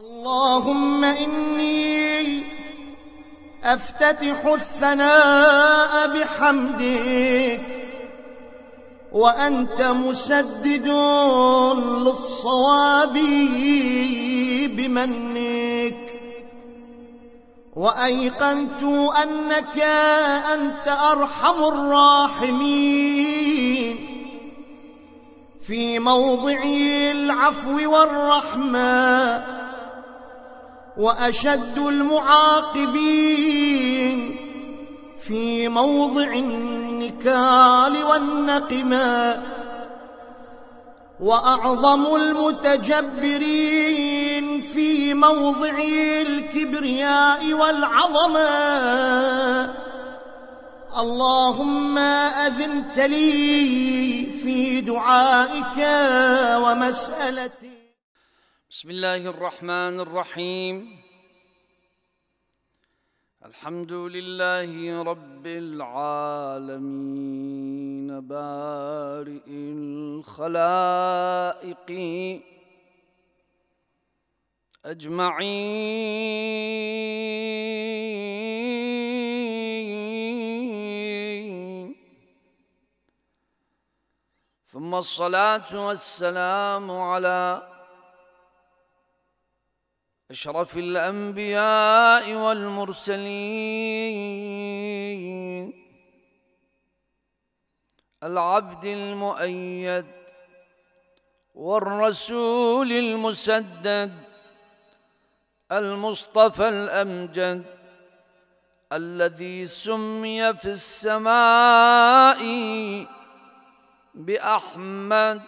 اللهم إني أفتتح الثناء بحمدك وأنت مسدد للصواب بمنك وأيقنت أنك أنت أرحم الراحمين في موضع العفو والرحمه وأشد المعاقبين في موضع النكال والنقمة وأعظم المتجبرين في موضع الكبرياء والعظمة اللهم أذنت لي في دعائك ومسألتي بسم الله الرحمن الرحيم الحمد لله رب العالمين بارئ الخلائق اجمعين ثم الصلاه والسلام على أشرف الأنبياء والمرسلين العبد المؤيد والرسول المسدد المصطفى الأمجد الذي سمي في السماء بأحمد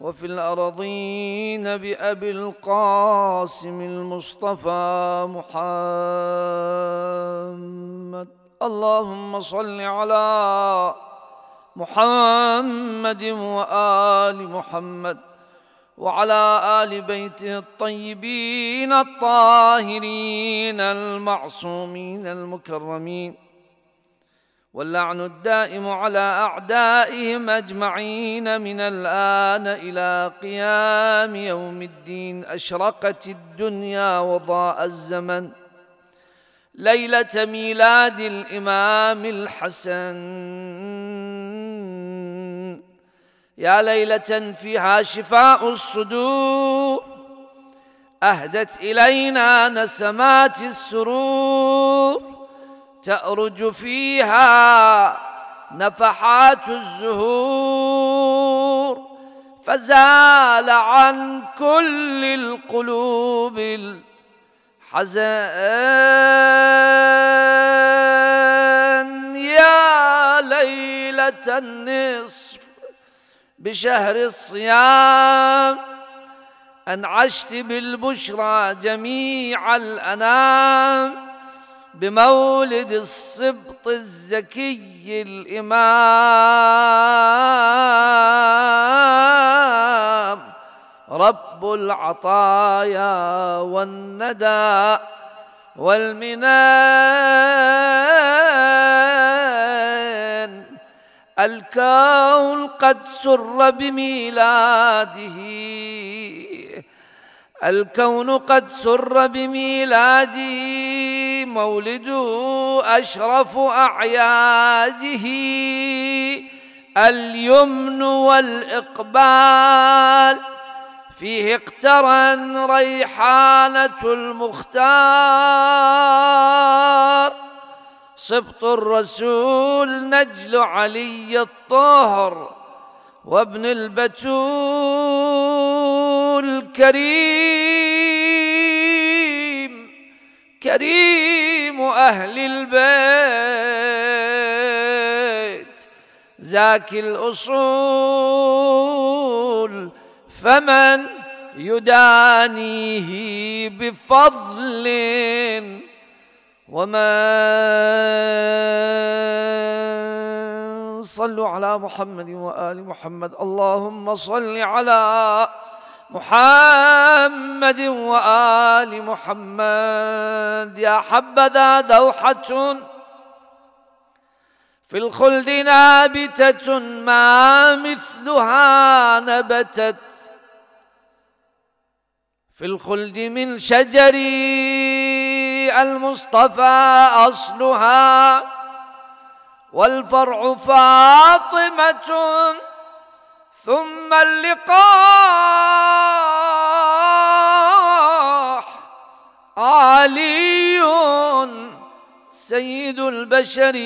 وفي الأرضين بأبي القاسم المصطفى محمد اللهم صل على محمد وآل محمد وعلى آل بيته الطيبين الطاهرين المعصومين المكرمين واللعن الدائم على اعدائهم اجمعين من الان الى قيام يوم الدين اشرقت الدنيا وضاء الزمن ليله ميلاد الامام الحسن يا ليله فيها شفاء الصدور اهدت الينا نسمات السرور تأرج فيها نفحات الزهور فزال عن كل القلوب الحزن يا ليلة النصف بشهر الصيام أنعشت بالبشرى جميع الأنام بمولد السبط الزكي الامام رب العطايا والندى والمنان الكون قد سر بميلاده الكون قد سر بميلادي مولده أشرف أعياده اليمن والإقبال فيه اقترن ريحانة المختار سبط الرسول نجل علي الطهر وابن البتول كريم كريم أهل البيت ذاك الأصول فمن يدانيه بفضل ومن صلوا على محمد وآل محمد اللهم صل على محمد وآل محمد يا حبذا دوحة في الخلد نابتة ما مثلها نبتت في الخلد من شجر المصطفى أصلها والفرع فاطمة ثم اللقاح علي سيد البشر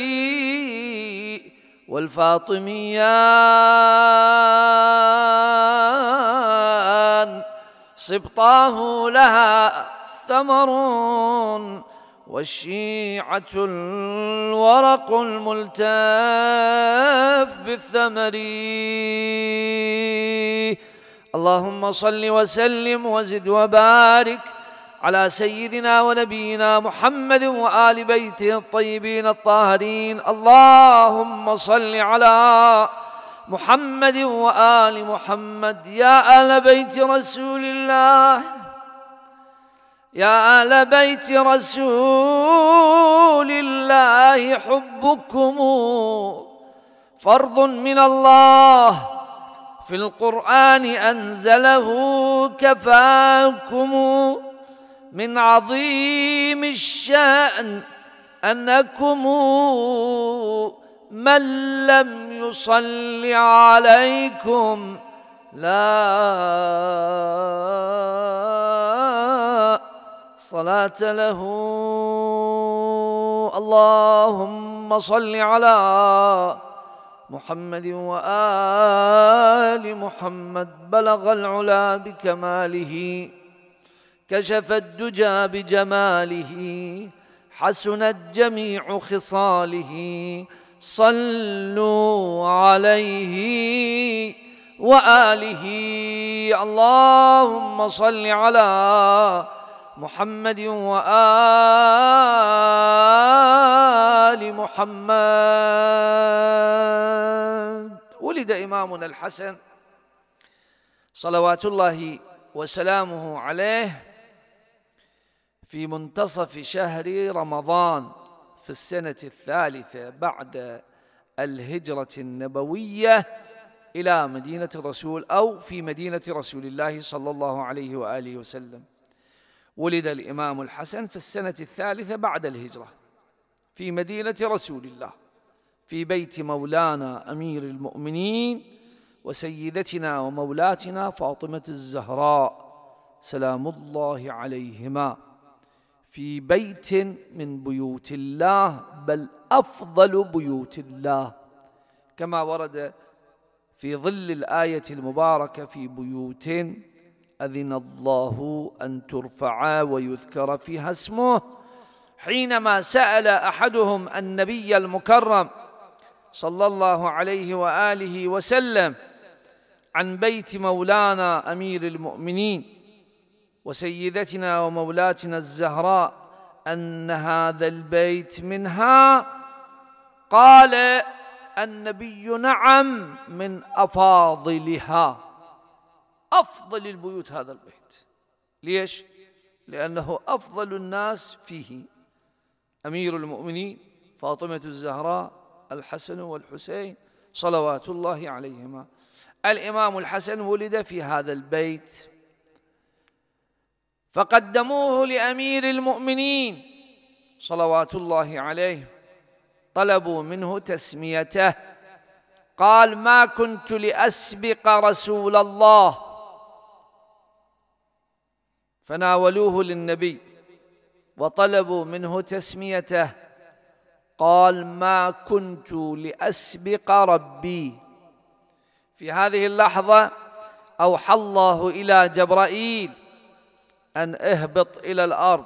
والفاطميان سبطاه لها ثمر والشيعة الورق الملتف بالثمر اللهم صل وسلم وزد وبارك على سيدنا ونبينا محمد وآل بيته الطيبين الطاهرين اللهم صل على محمد وآل محمد يا آل بيت رسول الله يا آل بيت رسول الله حبكم فرض من الله في القرآن أنزله كفاكم من عظيم الشأن أنكم من لم يصل عليكم لا صلاة له اللهم صل على محمد وآل محمد بلغ العلا بكماله كشف الدجى بجماله حسنت جميع خصاله صلوا عليه وآله اللهم صل على محمد وآل محمد ولد إمامنا الحسن صلوات الله وسلامه عليه في منتصف شهر رمضان في السنة الثالثة بعد الهجرة النبوية إلى مدينة الرسول أو في مدينة رسول الله صلى الله عليه وآله وسلم ولد الإمام الحسن في السنة الثالثة بعد الهجرة في مدينة رسول الله في بيت مولانا أمير المؤمنين وسيدتنا ومولاتنا فاطمة الزهراء سلام الله عليهما في بيت من بيوت الله بل أفضل بيوت الله كما ورد في ظل الآية المباركة في بيوت أذن الله أن ترفعا ويذكر فيها اسمه حينما سأل أحدهم النبي المكرم صلى الله عليه وآله وسلم عن بيت مولانا أمير المؤمنين وسيدتنا ومولاتنا الزهراء أن هذا البيت منها قال النبي نعم من أفاضلها أفضل البيوت هذا البيت ليش؟ لأنه أفضل الناس فيه أمير المؤمنين فاطمة الزهراء الحسن والحسين صلوات الله عليهما الإمام الحسن ولد في هذا البيت فقدموه لأمير المؤمنين صلوات الله عليه طلبوا منه تسميته قال ما كنت لأسبق رسول الله فناولوه للنبي وطلبوا منه تسميته قال ما كنت لاسبق ربي في هذه اللحظه اوحى الله الى جبرائيل ان اهبط الى الارض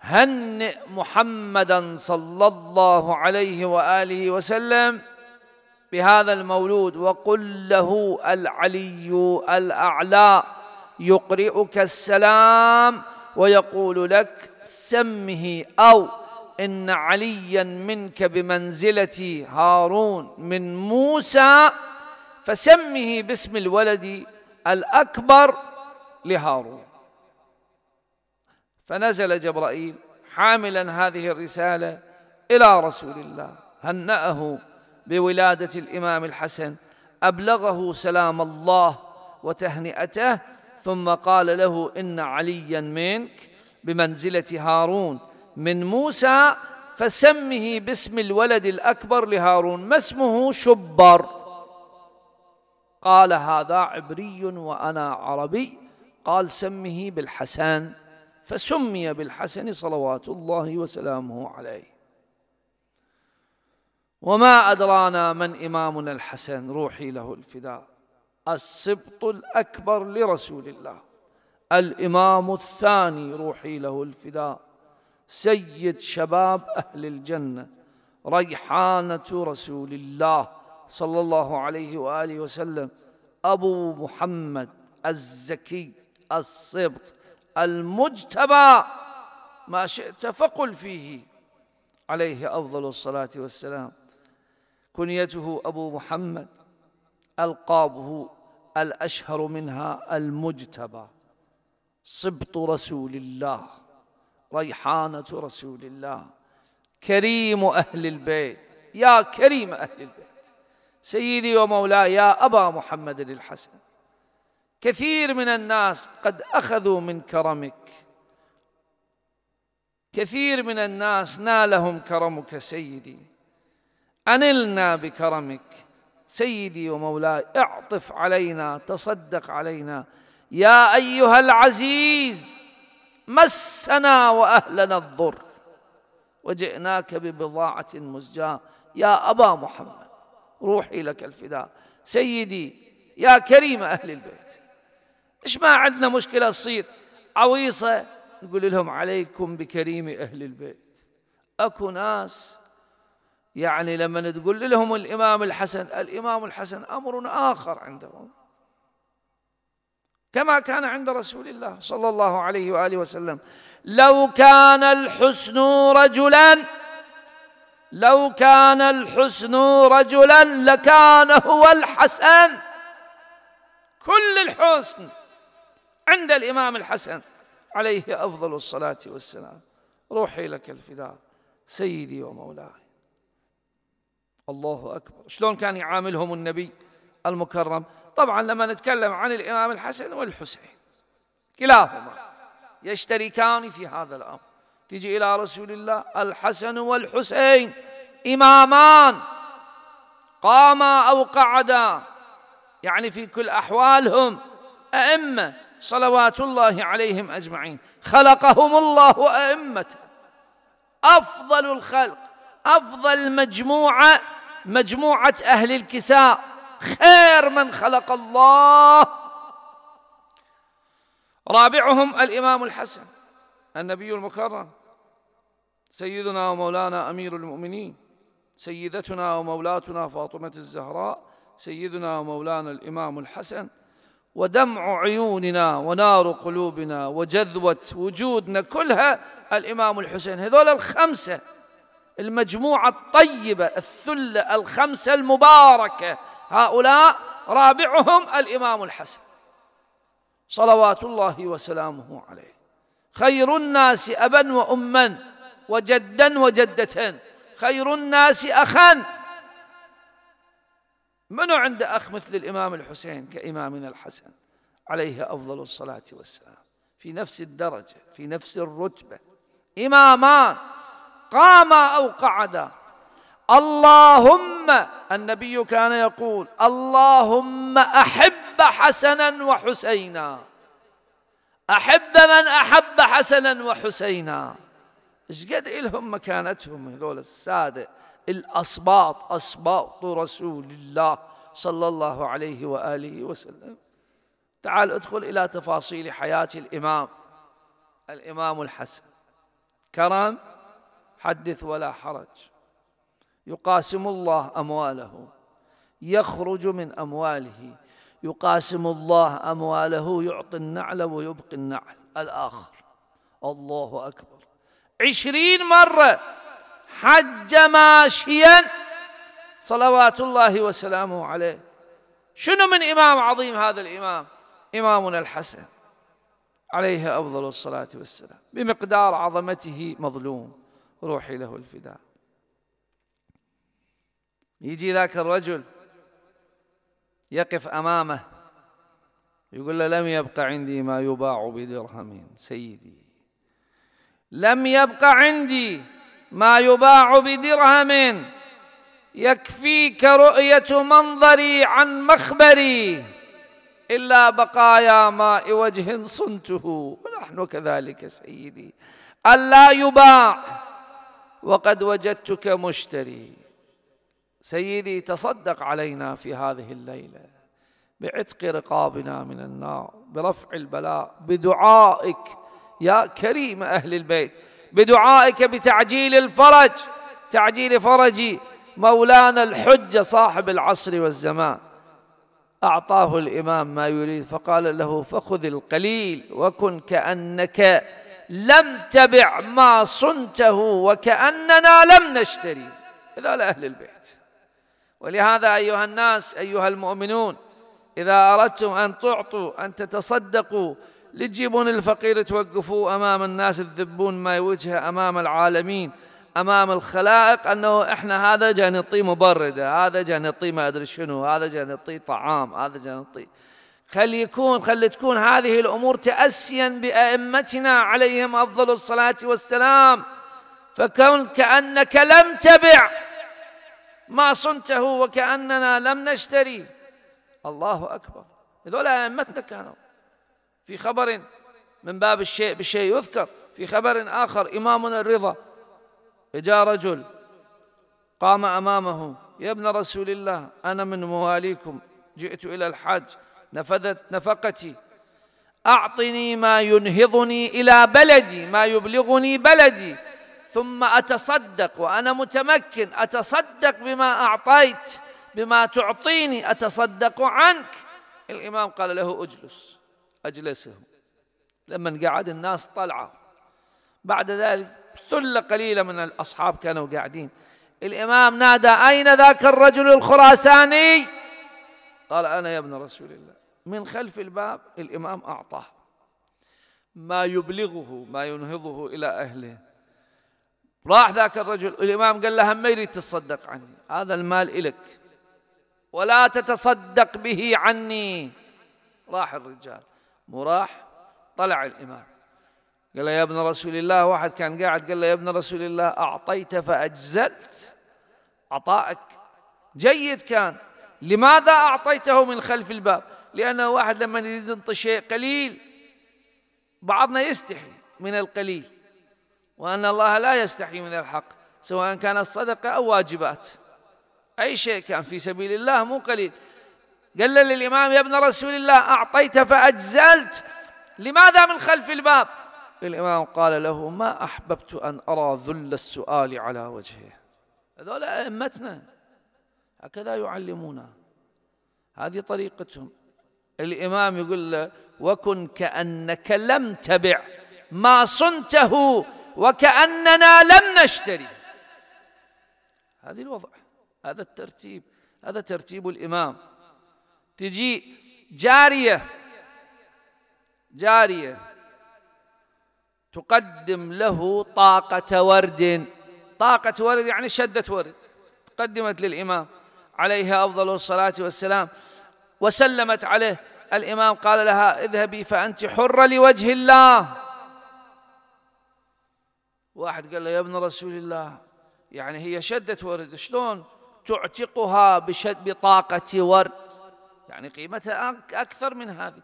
هنئ محمدا صلى الله عليه واله وسلم بهذا المولود وقل له العلي الاعلى يقرئك السلام ويقول لك سمه أو إن عليا منك بمنزلة هارون من موسى فسمه باسم الولد الأكبر لهارون فنزل جبرائيل حاملا هذه الرسالة إلى رسول الله هنأه بولادة الإمام الحسن أبلغه سلام الله وتهنئته ثم قال له إن عليا منك بمنزلة هارون من موسى فسمه باسم الولد الأكبر لهارون ما اسمه شبر قال هذا عبري وأنا عربي قال سمه بالحسن فسمي بالحسن صلوات الله وسلامه عليه وما أدرانا من إمامنا الحسن روحي له الفداء السبط الأكبر لرسول الله الإمام الثاني روحي له الفداء سيد شباب أهل الجنة ريحانة رسول الله صلى الله عليه وآله وسلم أبو محمد الزكي السبط المجتبى ما شئت فقل فيه عليه أفضل الصلاة والسلام كنيته أبو محمد ألقابه الأشهر منها المجتبى سبط رسول الله ريحانة رسول الله كريم أهل البيت يا كريم أهل البيت سيدي ومولاي يا أبا محمد الحسن كثير من الناس قد أخذوا من كرمك كثير من الناس نالهم كرمك سيدي أنلنا بكرمك سيدي ومولاي اعطف علينا تصدق علينا يا ايها العزيز مسنا واهلنا الضر وجئناك ببضاعه مزجاه يا ابا محمد روحي لك الفداء سيدي يا كريم اهل البيت ايش ما عندنا مشكله تصير عويصه نقول لهم عليكم بكريم اهل البيت اكو ناس يعني لما تقول لهم الإمام الحسن الإمام الحسن أمر آخر عندهم كما كان عند رسول الله صلى الله عليه وآله وسلم لو كان الحسن رجلا لو كان الحسن رجلا لكان هو الحسن كل الحسن عند الإمام الحسن عليه أفضل الصلاة والسلام روحي لك الفداء سيدي ومولاي الله أكبر شلون كان يعاملهم النبي المكرم طبعا لما نتكلم عن الإمام الحسن والحسين كلاهما يشتركان في هذا الأمر تجي إلى رسول الله الحسن والحسين إمامان قاما أو قعدا يعني في كل أحوالهم أئمة صلوات الله عليهم أجمعين خلقهم الله أئمة أفضل الخلق أفضل مجموعة مجموعة أهل الكساء خير من خلق الله رابعهم الإمام الحسن النبي المكرم سيدنا ومولانا أمير المؤمنين سيدتنا ومولاتنا فاطمة الزهراء سيدنا ومولانا الإمام الحسن ودمع عيوننا ونار قلوبنا وجذوة وجودنا كلها الإمام الحسين هذول الخمسة المجموعة الطيبة الثلة الخمسة المباركة هؤلاء رابعهم الإمام الحسن صلوات الله وسلامه عليه خير الناس أبا وأما وجدا وجدة خير الناس أخا من عند أخ مثل الإمام الحسين كإمامنا الحسن عليه أفضل الصلاة والسلام في نفس الدرجة في نفس الرتبة إمامان قام أو قعد اللهم النبي كان يقول اللهم أحب حسنا وحسينا أحب من أحب حسنا وحسينا ايش قد إلهم مكانتهم هذول السادة الأصباط أصباط رسول الله صلى الله عليه وآله وسلم تعال ادخل إلى تفاصيل حياة الإمام الإمام الحسن كرم حدث ولا حرج يقاسم الله امواله يخرج من امواله يقاسم الله امواله يعطي النعل ويبقي النعل الاخر الله اكبر عشرين مره حج ماشيا صلوات الله وسلامه عليه شنو من امام عظيم هذا الامام امامنا الحسن عليه افضل الصلاه والسلام بمقدار عظمته مظلوم روحي له الفداء يجي ذاك الرجل يقف امامه يقول له لم يبق عندي ما يباع بدرهم سيدي لم يبق عندي ما يباع بدرهم يكفيك رؤيه منظري عن مخبري الا بقايا ماء وجه صنته ونحن كذلك سيدي الا يباع وقد وجدتك مشتري سيدي تصدق علينا في هذه الليله بعتق رقابنا من النار برفع البلاء بدعائك يا كريم اهل البيت بدعائك بتعجيل الفرج تعجيل فرجي مولانا الحجه صاحب العصر والزمان اعطاه الامام ما يريد فقال له فخذ القليل وكن كانك لم تبع ما صنته وكأننا لم نشتري إذا لأهل البيت ولهذا أيها الناس أيها المؤمنون إذا أردتم أن تعطوا أن تتصدقوا لتجيبون الفقير توقفوه أمام الناس تذبون ما يوجه أمام العالمين أمام الخلائق أنه إحنا هذا جاي مبردة هذا جاي ما أدري شنو هذا جاي طعام هذا جاي نعطيه خل يكون خل تكون هذه الأمور تأسيا بأئمتنا عليهم أفضل الصلاة والسلام فكون كأنك لم تبع ما صنته وكأننا لم نشتري الله أكبر هذول أئمتنا كانوا في خبر من باب الشيء بالشيء يذكر في خبر آخر إمامنا الرضا جاء رجل قام أمامه يا ابن رسول الله أنا من مواليكم جئت إلى الحج نفذت نفقتي اعطني ما ينهضني الى بلدي ما يبلغني بلدي ثم اتصدق وانا متمكن اتصدق بما اعطيت بما تعطيني اتصدق عنك الامام قال له اجلس اجلسه لما قعد الناس طلعة بعد ذلك ثله قليله من الاصحاب كانوا قاعدين الامام نادى اين ذاك الرجل الخراساني قال انا يا ابن رسول الله من خلف الباب الإمام أعطاه ما يبلغه ما ينهضه إلى أهله راح ذاك الرجل الإمام قال له ما يريد تتصدق عني هذا المال إلك ولا تتصدق به عني راح الرجال مو راح طلع الإمام قال له يا ابن رسول الله واحد كان قاعد قال له يا ابن رسول الله أعطيت فأجزلت عطائك جيد كان لماذا أعطيته من خلف الباب لأن واحد لما يريد ينطي شيء قليل بعضنا يستحي من القليل وأن الله لا يستحي من الحق سواء كانت صدقة أو واجبات أي شيء كان في سبيل الله مو قليل قال للإمام يا ابن رسول الله أعطيت فأجزلت لماذا من خلف الباب الإمام قال له ما أحببت أن أرى ذل السؤال على وجهه هذول أئمتنا هكذا يعلمونا هذه طريقتهم الإمام يقول له وكن كأنك لم تبع ما صنته وكأننا لم نشتري هذه الوضع هذا الترتيب هذا ترتيب الإمام تجي جارية جارية تقدم له طاقة ورد طاقة ورد يعني شدة ورد قدمت للإمام عليها أفضل الصلاة والسلام وسلمت عليه الإمام قال لها اذهبي فأنت حرة لوجه الله واحد قال له يا ابن رسول الله يعني هي شدت ورد شلون تعتقها بشد بطاقة ورد يعني قيمتها أكثر من هذه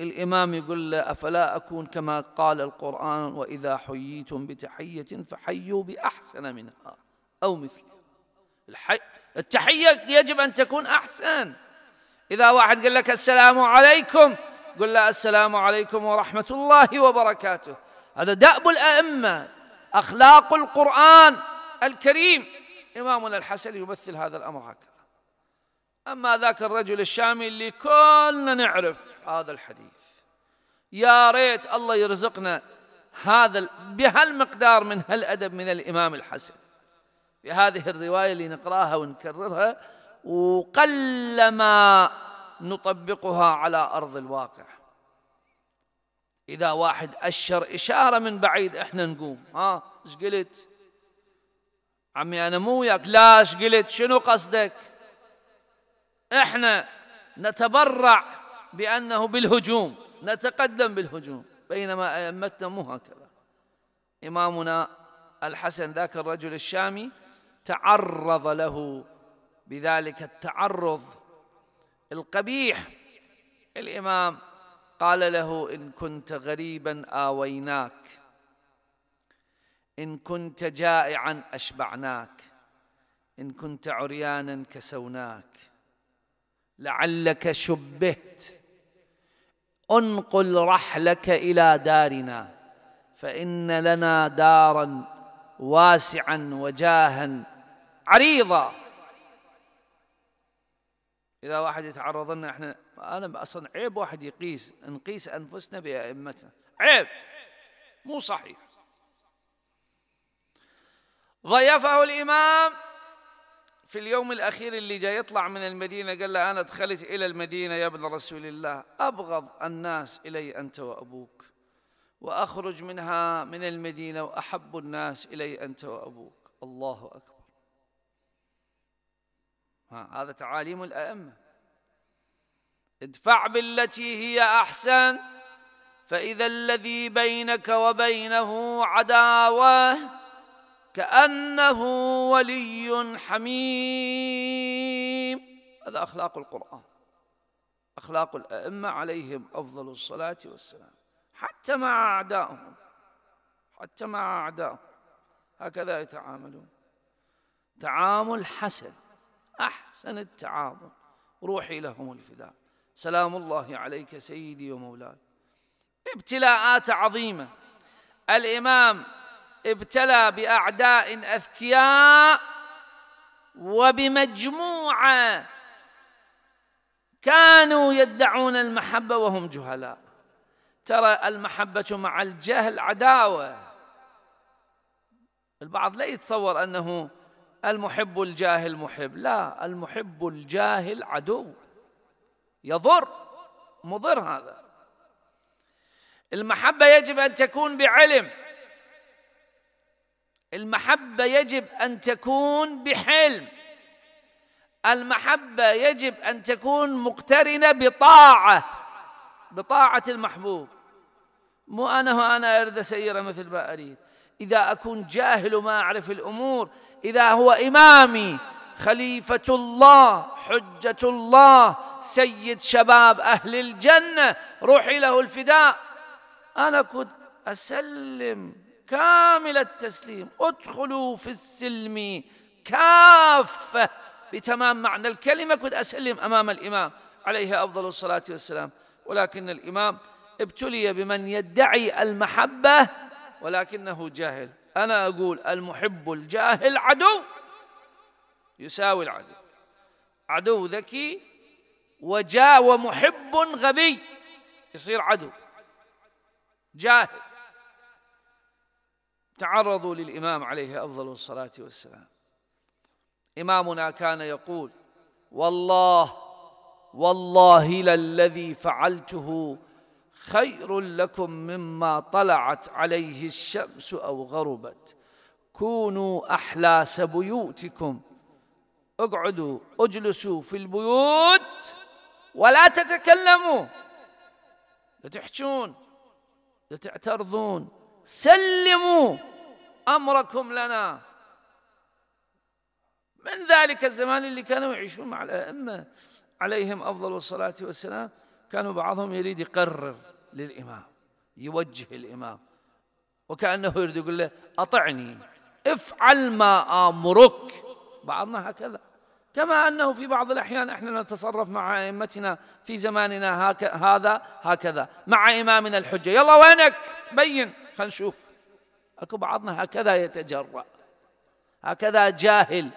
الإمام يقول له أفلا أكون كما قال القرآن وإذا حييتم بتحية فحيوا بأحسن منها أو مثلها الحي... التحية يجب أن تكون أحسن إذا واحد قال لك السلام عليكم قل له السلام عليكم ورحمة الله وبركاته هذا دأب الأئمة أخلاق القرآن الكريم إمامنا الحسن يمثل هذا الأمر هكذا أما ذاك الرجل الشامي اللي كلنا نعرف هذا الحديث يا ريت الله يرزقنا هذا بهالمقدار من هالأدب من الإمام الحسن بهذه الرواية اللي نقراها ونكررها وقلما نطبقها على أرض الواقع إذا واحد أشر إشارة من بعيد إحنا نقوم ها إيش قلت عمي أنا مو وياك لا إيش قلت شنو قصدك إحنا نتبرع بأنه بالهجوم نتقدم بالهجوم بينما أئمتنا مو هكذا إمامنا الحسن ذاك الرجل الشامي تعرض له بذلك التعرض القبيح الامام قال له ان كنت غريبا اويناك ان كنت جائعا اشبعناك ان كنت عريانا كسوناك لعلك شبهت انقل رحلك الى دارنا فان لنا دارا واسعا وجاها عريضا إذا واحد يتعرض لنا إحنا أنا أصلا عيب واحد يقيس نقيس أنفسنا بأئمتنا عيب مو صحيح ضيفه الإمام في اليوم الأخير اللي جاي يطلع من المدينة قال له أنا دخلت إلى المدينة يا ابن رسول الله أبغض الناس إلي أنت وأبوك وأخرج منها من المدينة وأحب الناس إلي أنت وأبوك الله أكبر هذا تعاليم الأئمة ادفع بالتي هي أحسن فإذا الذي بينك وبينه عداوة كأنه ولي حميم هذا أخلاق القرآن أخلاق الأئمة عليهم أفضل الصلاة والسلام حتى مع أعدائهم حتى مع أعدائهم هكذا يتعاملون تعامل حسن أحسن التعاظم روحي لهم الفداء سلام الله عليك سيدي ومولاي ابتلاءات عظيمة الإمام ابتلى بأعداء أذكياء وبمجموعة كانوا يدعون المحبة وهم جهلاء ترى المحبة مع الجهل عداوة البعض لا يتصور أنه المحب الجاهل محب لا المحب الجاهل عدو يضر مضر هذا المحبة يجب أن تكون بعلم المحبة يجب أن تكون بحلم المحبة يجب أن تكون مقترنة بطاعة بطاعة المحبوب مو أنا وأنا أرد سيرة مثل ما أريد إذا أكون جاهل وما أعرف الأمور إذا هو إمامي خليفة الله حجة الله سيد شباب أهل الجنة روحي له الفداء أنا كنت أسلم كامل التسليم ادخلوا في السلم كافة بتمام معنى الكلمة كنت أسلم أمام الإمام عليه أفضل الصلاة والسلام ولكن الإمام ابتلي بمن يدعي المحبة ولكنه جاهل أنا أقول المحب الجاهل عدو يساوي العدو عدو ذكي وجاء ومحب غبي يصير عدو جاهل تعرضوا للإمام عليه أفضل الصلاة والسلام إمامنا كان يقول والله والله للذي فعلته خير لكم مما طلعت عليه الشمس او غربت كونوا احلاس بيوتكم اقعدوا اجلسوا في البيوت ولا تتكلموا لا تحجون لا تعترضون سلموا امركم لنا من ذلك الزمان اللي كانوا يعيشون مع الائمه عليهم افضل الصلاه والسلام كانوا بعضهم يريد يقرر للإمام يوجه الإمام وكأنه يريد يقول له أطعني افعل ما آمرك بعضنا هكذا كما أنه في بعض الأحيان إحنا نتصرف مع أئمتنا في زماننا هك... هذا هكذا مع إمامنا الحجة يلا وينك بين خلينا نشوف أكو بعضنا هكذا يتجرأ هكذا جاهل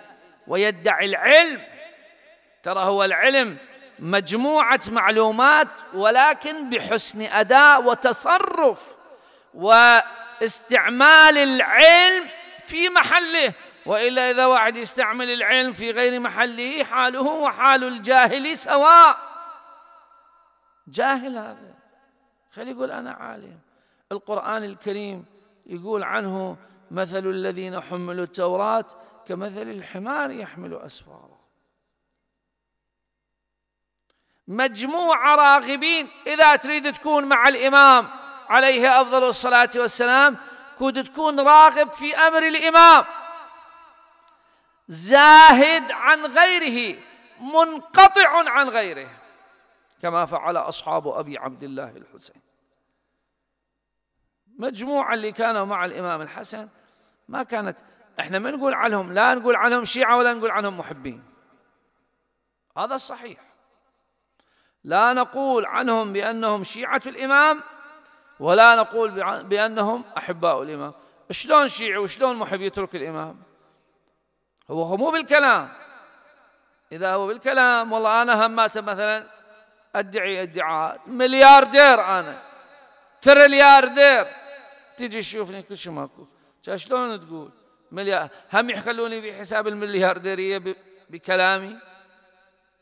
ويدعي العلم ترى هو العلم مجموعه معلومات ولكن بحسن اداء وتصرف واستعمال العلم في محله والا اذا واحد يستعمل العلم في غير محله حاله وحال الجاهل سواء جاهل هذا خلي يقول انا عالم القران الكريم يقول عنه مثل الذين حملوا التوراه كمثل الحمار يحمل اسفارا مجموعة راغبين إذا تريد تكون مع الإمام عليه أفضل الصلاة والسلام كنت تكون راغب في أمر الإمام زاهد عن غيره منقطع عن غيره كما فعل أصحاب أبي عبد الله الحسين مجموعة اللي كانوا مع الإمام الحسن ما كانت احنا ما نقول عنهم لا نقول عنهم شيعة ولا نقول عنهم محبين هذا الصحيح لا نقول عنهم بأنهم شيعة الإمام ولا نقول بأنهم أحباء الإمام شلون شيعي وشلون محب يترك الإمام هو هو مو بالكلام إذا هو بالكلام والله أنا همات مثلا أدعي ادعاء ملياردير أنا تريلياردير تجي تشوفني كل شيء ماكو شلون تقول مليار هم يخلوني في حساب المليارديرية بكلامي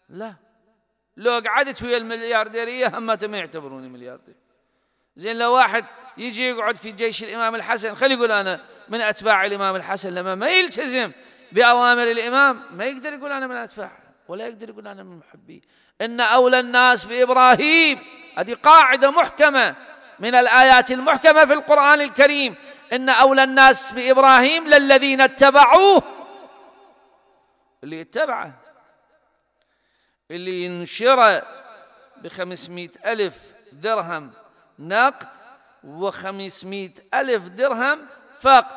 لا لو قعدت ويا المليارديرية هم ما يعتبروني ملياردير زين لو واحد يجي يقعد في جيش الإمام الحسن خلي يقول أنا من أتباع الإمام الحسن لما ما يلتزم بأوامر الإمام ما يقدر يقول أنا من أتباعه ولا يقدر يقول أنا من محبيه إن أولى الناس بإبراهيم هذه قاعدة محكمة من الآيات المحكمة في القرآن الكريم إن أولى الناس بإبراهيم للذين اتبعوه اللي اتبعه اللي ينشره بخمسمائة ألف درهم نقد وخمسمائة ألف درهم فقد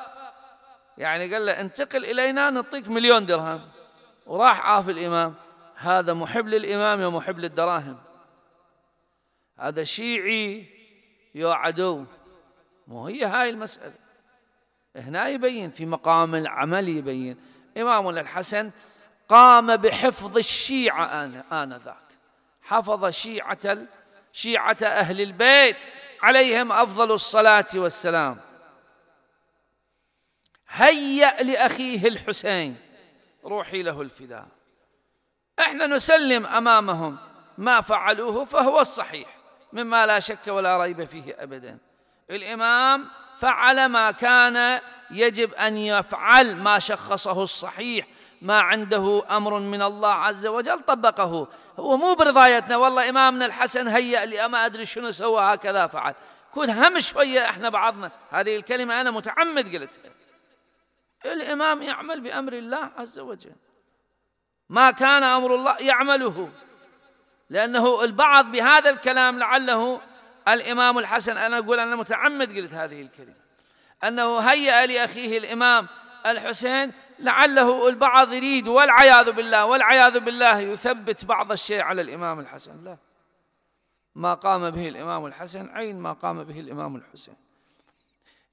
يعني قال له انتقل إلينا نعطيك مليون درهم وراح عاف الإمام هذا محب للإمام يا محب للدراهم هذا شيعي يا عدو مو هي هاي المسألة هنا يبين في مقام العمل يبين إمامنا الحسن قام بحفظ الشيعة آنذاك حفظ شيعة شيعة أهل البيت عليهم أفضل الصلاة والسلام هيأ لأخيه الحسين روحي له الفداء احنا نسلم أمامهم ما فعلوه فهو الصحيح مما لا شك ولا ريب فيه أبدا الإمام فعل ما كان يجب أن يفعل ما شخصه الصحيح ما عنده أمر من الله عز وجل طبقه هو مو برضايتنا والله إمامنا الحسن هيأ لي أما أدري شنو سوى هكذا فعل كل هم شوية إحنا بعضنا هذه الكلمة أنا متعمد قلتها الإمام يعمل بأمر الله عز وجل ما كان أمر الله يعمله لأنه البعض بهذا الكلام لعله الإمام الحسن أنا أقول أنا متعمد قلت هذه الكلمة أنه هيأ لأخيه الإمام الحسين لعله البعض يريد والعياذ بالله والعياذ بالله يثبت بعض الشيء على الإمام الحسن لا ما قام به الإمام الحسن عين ما قام به الإمام الحسين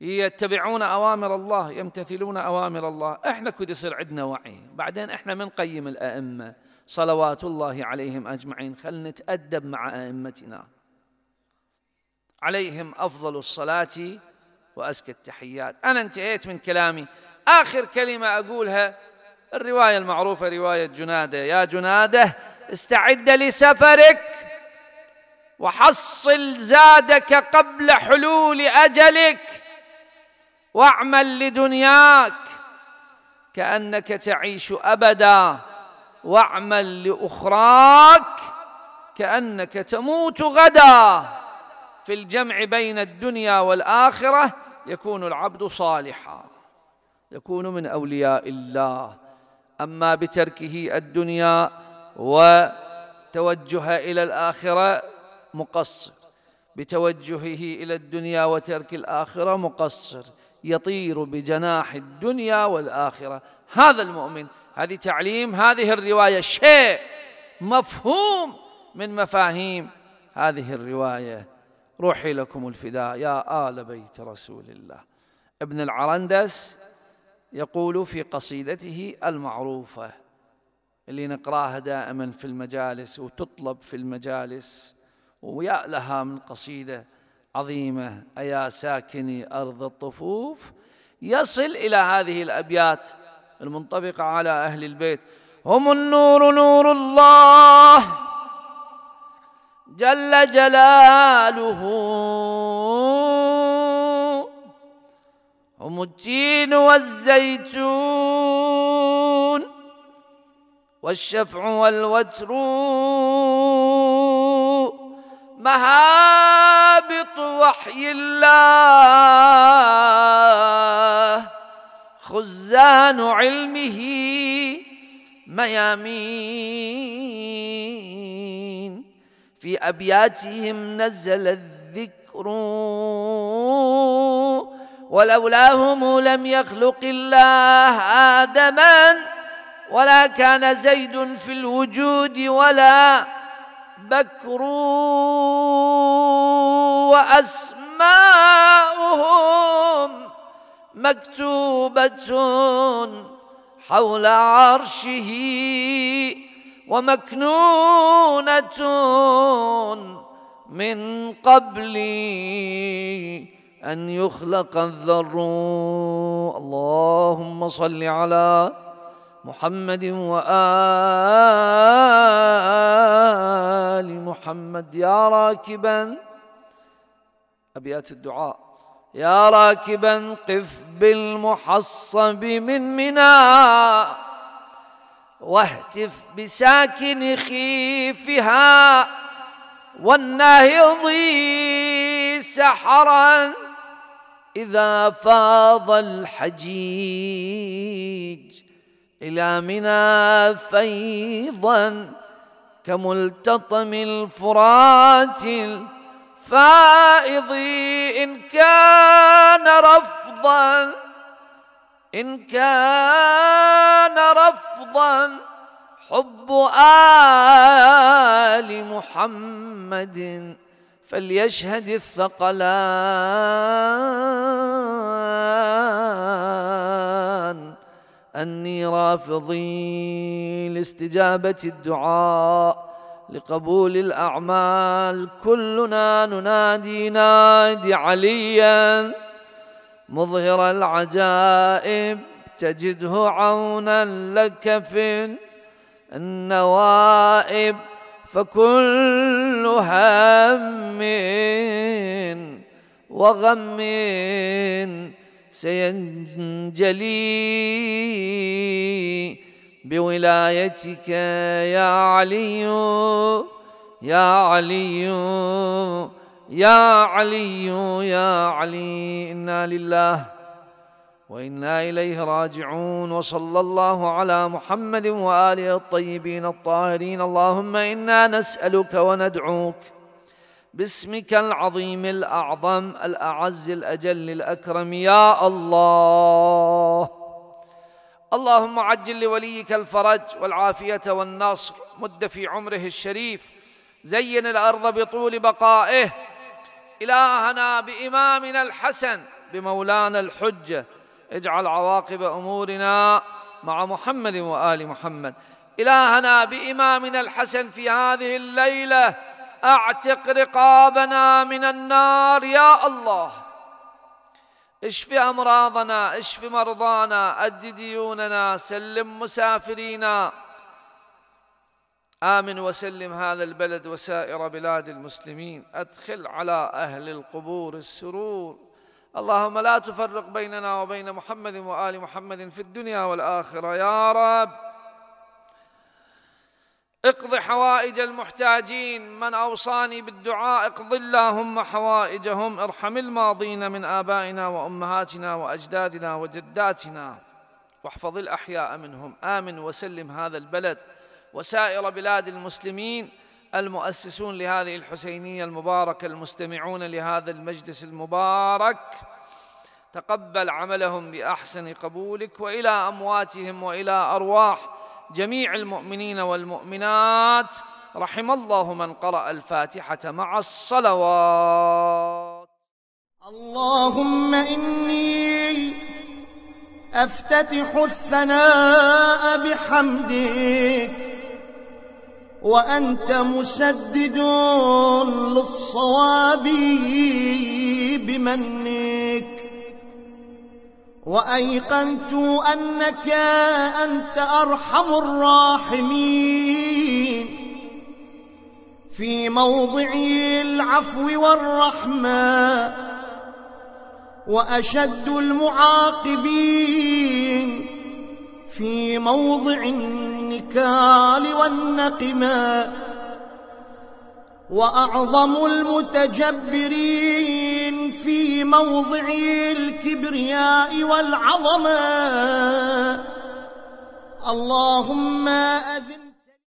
يتبعون أوامر الله يمتثلون أوامر الله إحنا كد يصير عندنا وعي بعدين إحنا من قيم الأئمة صلوات الله عليهم أجمعين خل نتأدب مع أئمتنا عليهم أفضل الصلاة وأزكى التحيات أنا انتهيت من كلامي آخر كلمة أقولها الرواية المعروفة رواية جنادة يا جنادة استعد لسفرك وحصل زادك قبل حلول أجلك واعمل لدنياك كأنك تعيش أبدا واعمل لأخراك كأنك تموت غدا في الجمع بين الدنيا والآخرة يكون العبد صالحاً يكون من اولياء الله اما بتركه الدنيا وتوجه الى الاخره مقصر بتوجهه الى الدنيا وترك الاخره مقصر يطير بجناح الدنيا والاخره هذا المؤمن هذه تعليم هذه الروايه شيء مفهوم من مفاهيم هذه الروايه روحي لكم الفداء يا ال بيت رسول الله ابن العرندس يقول في قصيدته المعروفة اللي نقراها دائما في المجالس وتطلب في المجالس ويا لها من قصيدة عظيمة أيا ساكني أرض الطفوف يصل إلى هذه الأبيات المنطبقة على أهل البيت هم النور نور الله جل جلاله هم التين والزيتون والشفع والوتر مهابط وحي الله خزان علمه ميامين في أبياتهم نزل الذكر ولولاهم لم يخلق الله آدما ولا كان زيد في الوجود ولا بكر وأسماؤهم مكتوبة حول عرشه ومكنونة من قبلي أن يخلق الذر اللهم صل على محمد وآل محمد يا راكبا أبيات الدعاء يا راكبا قف بالمحصب من منى واهتف بساكن خيفها والناهض سحرا إذا فاض الحجيج إلى منى فيضا كملتطم الفرات الفائض إن كان رفضا إن كان رفضا حب آل محمد فليشهد الثقلان أني رافضي لاستجابة الدعاء لقبول الأعمال كلنا ننادي نادي عليا مظهر العجائب تجده عونا لك في النوائب فكل هم وغم سينجلي بولايتك يا علي يا علي يا علي يا علي انا لله وانا اليه راجعون وصلى الله على محمد واله الطيبين الطاهرين اللهم انا نسالك وندعوك باسمك العظيم الاعظم الاعز الاجل الاكرم يا الله اللهم عجل لوليك الفرج والعافيه والنصر مد في عمره الشريف زين الارض بطول بقائه الهنا بامامنا الحسن بمولانا الحجه اجعل عواقب امورنا مع محمد وال محمد الهنا بامامنا الحسن في هذه الليله اعتق رقابنا من النار يا الله اشف امراضنا اشف مرضانا اد ديوننا سلم مسافرينا امن وسلم هذا البلد وسائر بلاد المسلمين ادخل على اهل القبور السرور اللهم لا تفرق بيننا وبين محمد وآل محمد في الدنيا والآخرة يا رب اقض حوائج المحتاجين من أوصاني بالدعاء اقض اللهم حوائجهم ارحم الماضين من آبائنا وأمهاتنا وأجدادنا وجداتنا واحفظ الأحياء منهم آمن وسلم هذا البلد وسائر بلاد المسلمين المؤسسون لهذه الحسينيه المباركه المستمعون لهذا المجلس المبارك تقبل عملهم باحسن قبولك والى امواتهم والى ارواح جميع المؤمنين والمؤمنات رحم الله من قرأ الفاتحة مع الصلوات اللهم إني أفتتح الثناء بحمدك وأنت مسدد للصواب بمنك وأيقنت أنك أنت أرحم الراحمين في موضع العفو والرحمة وأشد المعاقبين في موضع النكال والنقمة وأعظم المتجبرين في موضع الكبرياء والعظمة اللهم أذن